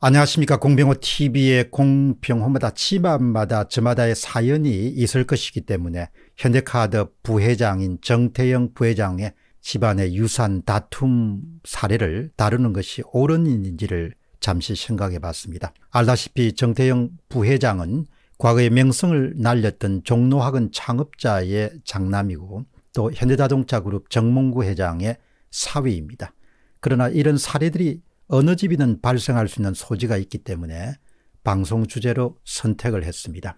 안녕하십니까 공병호 TV의 공병호마다 집안마다 저마다의 사연이 있을 것이기 때문에 현대카드 부회장인 정태영 부회장의 집안의 유산 다툼 사례를 다루는 것이 옳은 일인지를 잠시 생각해 봤습니다. 알다시피 정태영 부회장은 과거에 명성을 날렸던 종로학은 창업자의 장남이고 또 현대자동차그룹 정몽구 회장의 사위입니다. 그러나 이런 사례들이 어느 집이든 발생할 수 있는 소지가 있기 때문에 방송 주제로 선택을 했습니다.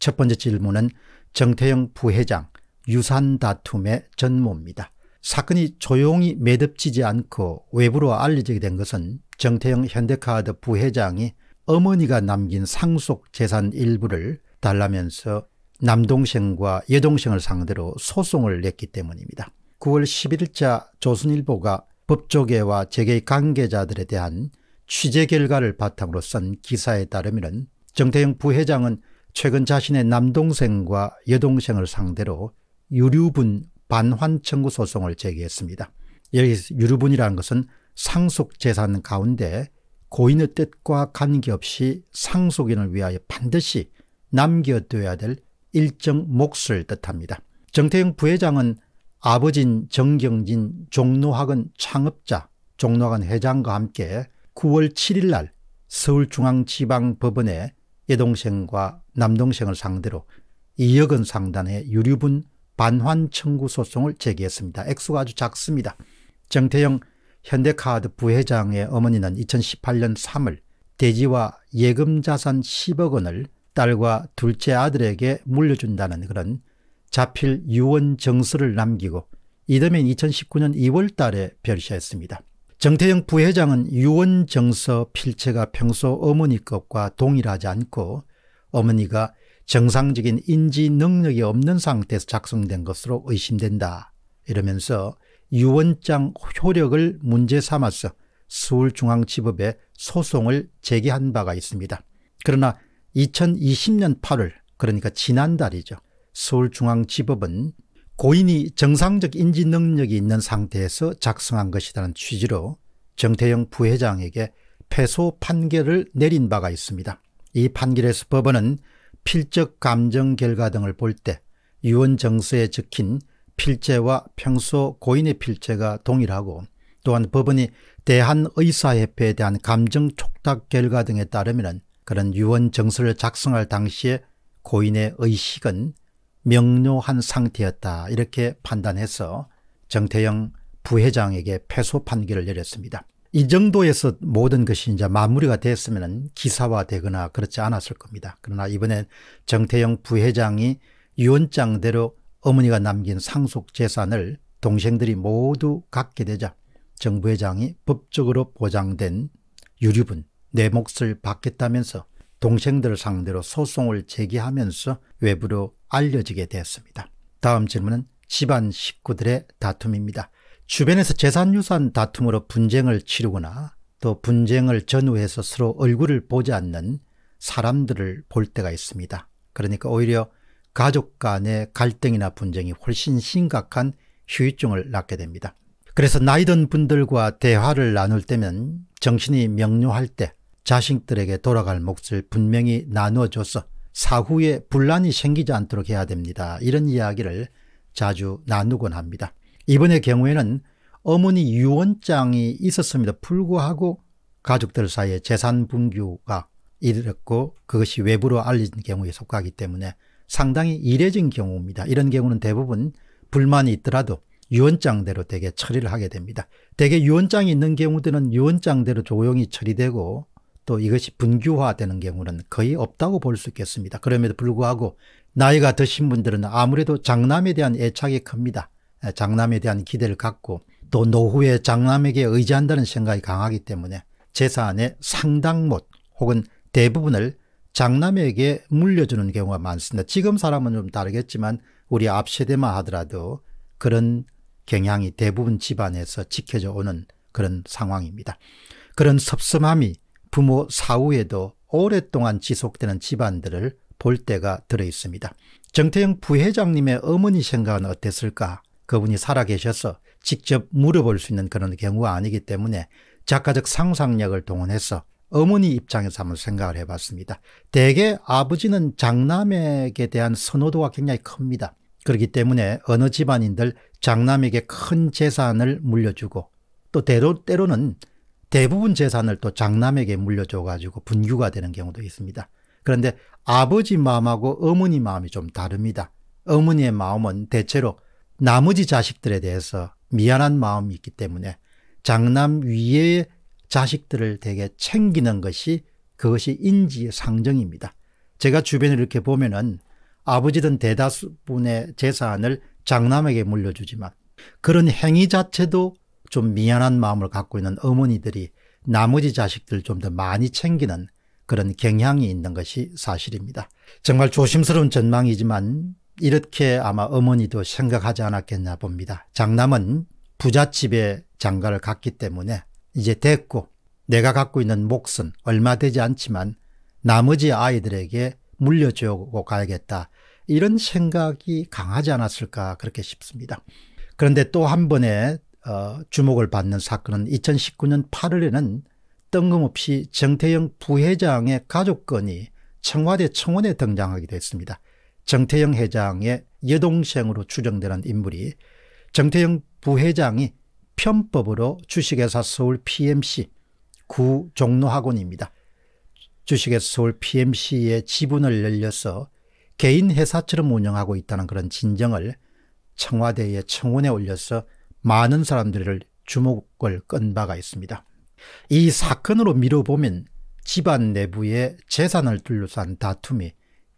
첫 번째 질문은 정태영 부회장 유산 다툼의 전모입니다. 사건이 조용히 매듭지지 않고 외부로 알려지게 된 것은 정태영 현대카드 부회장이 어머니가 남긴 상속 재산 일부를 달라면서 남동생과 여동생을 상대로 소송을 냈기 때문입니다. 9월 11일자 조선일보가 법조계와 재계 관계자들에 대한 취재 결과를 바탕으로 쓴 기사에 따르면 정태영 부회장은 최근 자신의 남동생과 여동생을 상대로 유류분 반환 청구 소송을 제기했습니다. 여기 예, 유류분이라는 것은 상속 재산 가운데 고인의 뜻과 관계없이 상속인을 위하여 반드시 남겨둬야 될 일정 몫을 뜻합니다. 정태영 부회장은 아버진 정경진 종로학원 창업자 종로학원 회장과 함께 9월 7일 날 서울중앙지방법원에 여동생과 남동생을 상대로 2억 원상단의 유류분 반환 청구 소송을 제기했습니다. 액수가 아주 작습니다. 정태영 현대카드 부회장의 어머니는 2018년 3월 대지와 예금 자산 10억 원을 딸과 둘째 아들에게 물려준다는 그런 자필 유언 정서를 남기고 이듬해 2019년 2월 달에 별시했습니다. 정태영 부회장은 유언 정서 필체가 평소 어머니 것과 동일하지 않고 어머니가 정상적인 인지 능력이 없는 상태에서 작성된 것으로 의심된다. 이러면서 유언장 효력을 문제 삼아서 서울중앙지법에 소송을 제기한 바가 있습니다. 그러나 2020년 8월 그러니까 지난달이죠. 서울중앙지법은 고인이 정상적 인지 능력이 있는 상태에서 작성한 것이라는 취지로 정태영 부회장에게 패소 판결을 내린 바가 있습니다. 이 판결에서 법원은 필적 감정 결과 등을 볼 때 유언 정서에 적힌 필제와 평소 고인의 필제가 동일하고 또한 법원이 대한의사협회에 대한 감정 촉탁 결과 등에 따르면 그런 유언 정서를 작성할 당시에 고인의 의식은 명료한 상태였다 이렇게 판단해서 정태영 부회장에게 패소 판결을 내렸습니다. 이 정도에서 모든 것이 이제 마무리가 됐으면 기사화되거나 그렇지 않았을 겁니다. 그러나 이번엔 정태영 부회장이 유언장대로 어머니가 남긴 상속 재산을 동생들이 모두 갖게 되자 정부회장이 법적으로 보장된 유류분, 내 몫을 받겠다면서 동생들 상대로 소송을 제기하면서 외부로 알려지게 되었습니다. 다음 질문은 집안 식구들의 다툼입니다. 주변에서 재산 유산 다툼으로 분쟁을 치르거나 또 분쟁을 전후해서 서로 얼굴을 보지 않는 사람들을 볼 때가 있습니다. 그러니까 오히려 가족 간의 갈등이나 분쟁이 훨씬 심각한 휴유증을 낳게 됩니다. 그래서 나이든 분들과 대화를 나눌 때면 정신이 명료할 때 자식들에게 돌아갈 몫을 분명히 나누어줘서 사후에 분란이 생기지 않도록 해야 됩니다. 이런 이야기를 자주 나누곤 합니다. 이번의 경우에는 어머니 유언장이 있었습니다 불구하고 가족들 사이에 재산 분규가 이르렀고 그것이 외부로 알린 경우에 속하기 때문에 상당히 이례적인 경우입니다. 이런 경우는 대부분 불만이 있더라도 유언장대로 대개 처리를 하게 됩니다. 대개 유언장이 있는 경우들은 유언장대로 조용히 처리되고 또 이것이 분규화되는 경우는 거의 없다고 볼 수 있겠습니다. 그럼에도 불구하고 나이가 드신 분들은 아무래도 장남에 대한 애착이 큽니다. 예, 장남에 대한 기대를 갖고 또 노후에 장남에게 의지한다는 생각이 강하기 때문에 재산의 상당못 혹은 대부분을 장남에게 물려주는 경우가 많습니다. 지금 사람은 좀 다르겠지만 우리 앞 세대만 하더라도 그런 경향이 대부분 집안에서 지켜져 오는 그런 상황입니다. 그런 섭섭함이 부모 사후에도 오랫동안 지속되는 집안들을 볼 때가 들어 있습니다. 정태영 부회장님의 어머니 생각은 어땠을까? 그분이 살아계셔서 직접 물어볼 수 있는 그런 경우가 아니기 때문에 작가적 상상력을 동원해서 어머니 입장에서 한번 생각을 해봤습니다. 대개 아버지는 장남에게 대한 선호도가 굉장히 큽니다. 그렇기 때문에 어느 집안인들 장남에게 큰 재산을 물려주고 또 때로, 때로는 대부분 재산을 또 장남에게 물려줘가지고 분규가 되는 경우도 있습니다. 그런데 아버지 마음하고 어머니 마음이 좀 다릅니다. 어머니의 마음은 대체로 나머지 자식들에 대해서 미안한 마음이 있기 때문에 장남 위에 자식들을 되게 챙기는 것이 그것이 인지의 상정입니다. 제가 주변에 이렇게 보면은 아버지든 대다수분의 재산을 장남에게 물려주지만 그런 행위 자체도 좀 미안한 마음을 갖고 있는 어머니들이 나머지 자식들 좀 더 많이 챙기는 그런 경향이 있는 것이 사실입니다. 정말 조심스러운 전망이지만 이렇게 아마 어머니도 생각하지 않았겠나 봅니다. 장남은 부잣집에 장가를 갔기 때문에 이제 됐고 내가 갖고 있는 몫은 얼마 되지 않지만 나머지 아이들에게 물려주고 가야겠다. 이런 생각이 강하지 않았을까 그렇게 싶습니다. 그런데 또 한 번의 어, 주목을 받는 사건은 2019년 8월에는 뜬금없이 정태영 부회장의 가족 건이 청와대 청원에 등장하기도 했습니다. 정태영 회장의 여동생으로 추정되는 인물이 정태영 부회장이 편법으로 주식회사 서울 PMC 구 종로학원입니다. 주식회사 서울 PMC의 지분을 열려서 개인 회사처럼 운영하고 있다는 그런 진정을 청와대의 청원에 올려서 많은 사람들을 주목을 끈 바가 있습니다. 이 사건으로 미뤄보면 집안 내부의 재산을 둘러싼 다툼이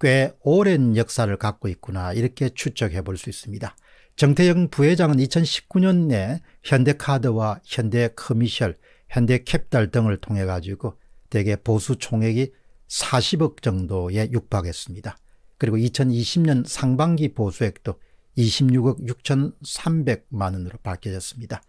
꽤 오랜 역사를 갖고 있구나 이렇게 추측해 볼 수 있습니다. 정태영 부회장은 2019년에 현대카드와 현대커미셜, 현대캡달 등을 통해 가지고 대개 보수 총액이 40억 정도에 육박했습니다. 그리고 2020년 상반기 보수액도 26억 6,300만 원으로 밝혀졌습니다.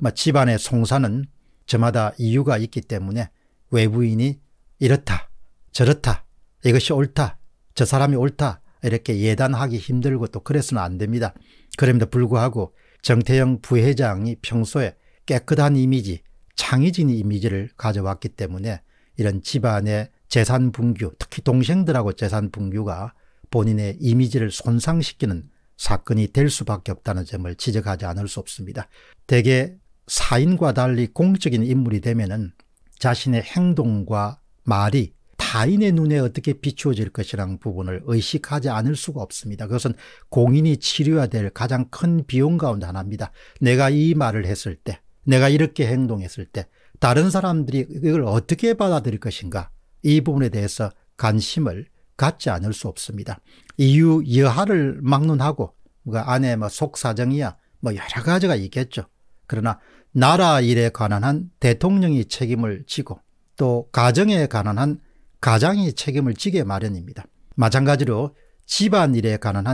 뭐 집안의 송사는 저마다 이유가 있기 때문에 외부인이 이렇다, 저렇다, 이것이 옳다, 저 사람이 옳다 이렇게 예단하기 힘들고 또 그래서는 안 됩니다. 그럼에도 불구하고 정태영 부회장이 평소에 깨끗한 이미지, 창의적인 이미지를 가져왔기 때문에 이런 집안의 재산 분규, 특히 동생들하고 재산 분규가 본인의 이미지를 손상시키는 사건이 될 수밖에 없다는 점을 지적하지 않을 수 없습니다. 대개 사인과 달리 공적인 인물이 되면은 자신의 행동과 말이 타인의 눈에 어떻게 비추어질 것이라는 부분을 의식하지 않을 수가 없습니다. 그것은 공인이 치료해야 될 가장 큰 비용 가운데 하나입니다. 내가 이 말을 했을 때, 내가 이렇게 행동했을 때, 다른 사람들이 이걸 어떻게 받아들일 것인가, 이 부분에 대해서 관심을 갖지 않을 수 없습니다. 이유 여하를 막론하고 그 안에 뭐 속사정이야 뭐 여러 가지가 있겠죠. 그러나 나라 일에 관한 한 대통령이 책임을 지고 또 가정에 관한 한 가장이 책임을 지게 마련입니다. 마찬가지로 집안 일에 관한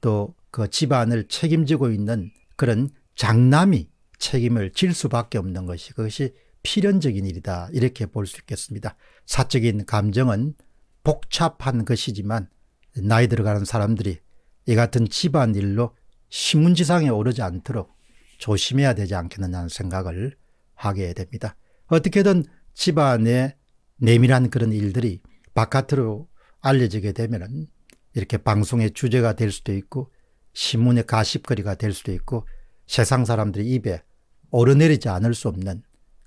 한또 그 집안을 책임지고 있는 그런 장남이 책임을 질 수밖에 없는 것이 그것이 필연적인 일이다 이렇게 볼 수 있겠습니다. 사적인 감정은 복잡한 것이지만 나이 들어가는 사람들이 이 같은 집안일로 신문지상에 오르지 않도록 조심해야 되지 않겠느냐는 생각을 하게 됩니다. 어떻게든 집안의 내밀한 그런 일들이 바깥으로 알려지게 되면 이렇게 방송의 주제가 될 수도 있고 신문의 가십거리가 될 수도 있고 세상 사람들의 입에 오르내리지 않을 수 없는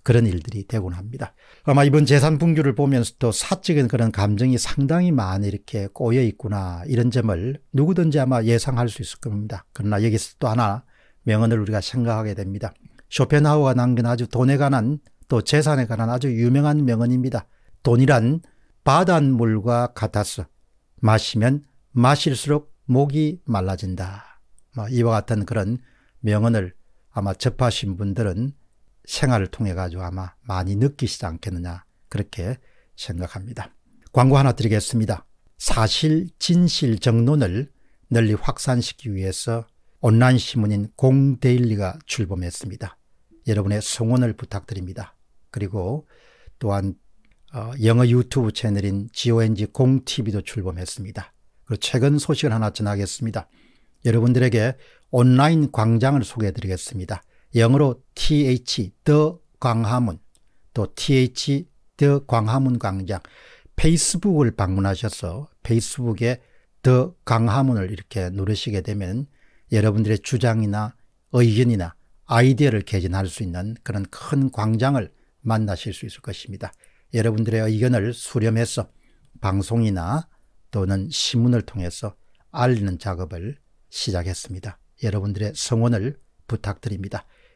그런 일들이 되곤 합니다. 아마 이번 재산 분규를 보면서도 사적인 그런 감정이 상당히 많이 이렇게 꼬여 있구나 이런 점을 누구든지 아마 예상할 수 있을 겁니다. 그러나 여기서 또 하나 명언을 우리가 생각하게 됩니다. 쇼펜하우가 남긴 아주 돈에 관한 또 재산에 관한 아주 유명한 명언입니다. 돈이란 바닷물과 같았어. 마시면 마실수록 목이 말라진다. 뭐 이와 같은 그런 명언을 아마 접하신 분들은 생활을 통해 가지고 아마 많이 느끼시지 않겠느냐 그렇게 생각합니다. 광고 하나 드리겠습니다. 사실 진실 정론을 널리 확산시키기 위해서 온라인 신문인 공데일리가 출범했습니다. 여러분의 성원을 부탁드립니다. 그리고 또한 어, 영어 유튜브 채널인 GONG 공TV도 출범했습니다. 그리고 최근 소식을 하나 전하겠습니다. 여러분들에게 온라인 광장을 소개해 드리겠습니다. 영어로 TH 더 광화문 또 TH 더 광화문 광장 페이스북을 방문하셔서 페이스북에 더 광화문을 이렇게 누르시게 되면 여러분들의 주장이나 의견이나 아이디어를 개진할 수 있는 그런 큰 광장을 만나실 수 있을 것입니다. 여러분들의 의견을 수렴해서 방송이나 또는 신문을 통해서 알리는 작업을 시작했습니다. 여러분들의 성원을 부탁드립니다.